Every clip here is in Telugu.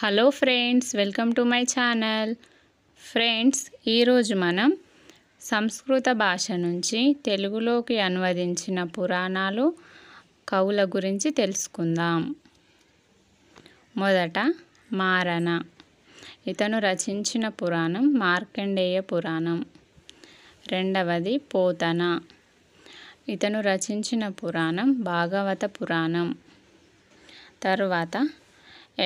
hello friends welcome to my channel friends ఈరోజు మనం సంస్కృత భాష నుంచి తెలుగులోకి అనువదించిన పురాణాలు కవుల గురించి తెలుసుకుందాం మొదట మారణ ఇతను రచించిన పురాణం మార్కండేయ పురాణం రెండవది పోతన ఇతను రచించిన పురాణం భాగవత పురాణం తరువాత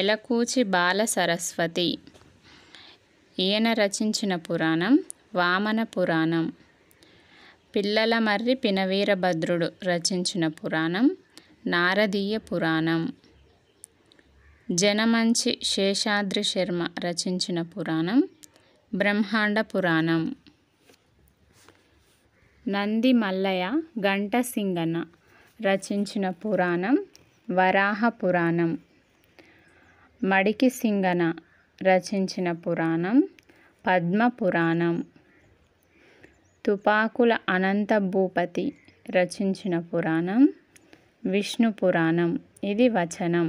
ఎలకూచి బాల సరస్వతి ఈయన రచించిన పురాణం వామన పురాణం పిల్లల మర్రి పినవీరభద్రుడు రచించిన పురాణం నారదీయ పురాణం జనమంచి శేషాద్రి శర్మ రచించిన పురాణం బ్రహ్మాండ పురాణం నంది మల్లయ్య ఘంటసింగన రచించిన పురాణం వరాహ పురాణం మడికి సింగన రచించిన పురాణం పద్మ పురాణం తుపాకుల అనంత భూపతి రచించిన పురాణం విష్ణు పురాణం ఇది వచనం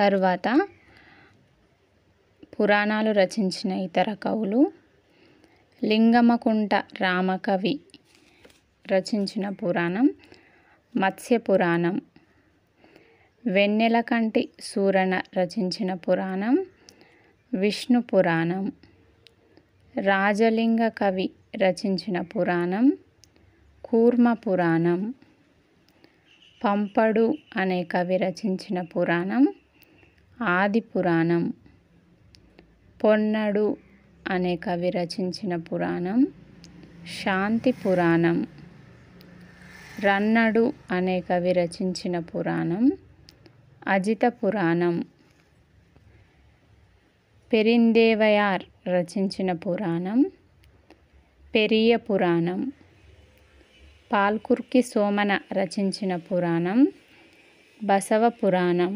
తరువాత పురాణాలు రచించిన ఇతర కవులు లింగమకుంట రామకవి రచించిన పురాణం మత్స్య పురాణం వెన్నెల కంటి సూరన రచించిన పురాణం విష్ణు పురాణం రాజలింగ కవి రచించిన పురాణం కూర్మ పురాణం పంపడు అనే కవి రచించిన పురాణం ఆది పురాణం పొన్నడు అనే కవి రచించిన పురాణం శాంతి పురాణం రన్నడు అనే కవి రచించిన పురాణం అజిత పురాణం పెరిందేవయార్ రచించిన పురాణం పెరియ పురాణం పాల్కుర్కి సోమన రచించిన పురాణం బసవ పురాణం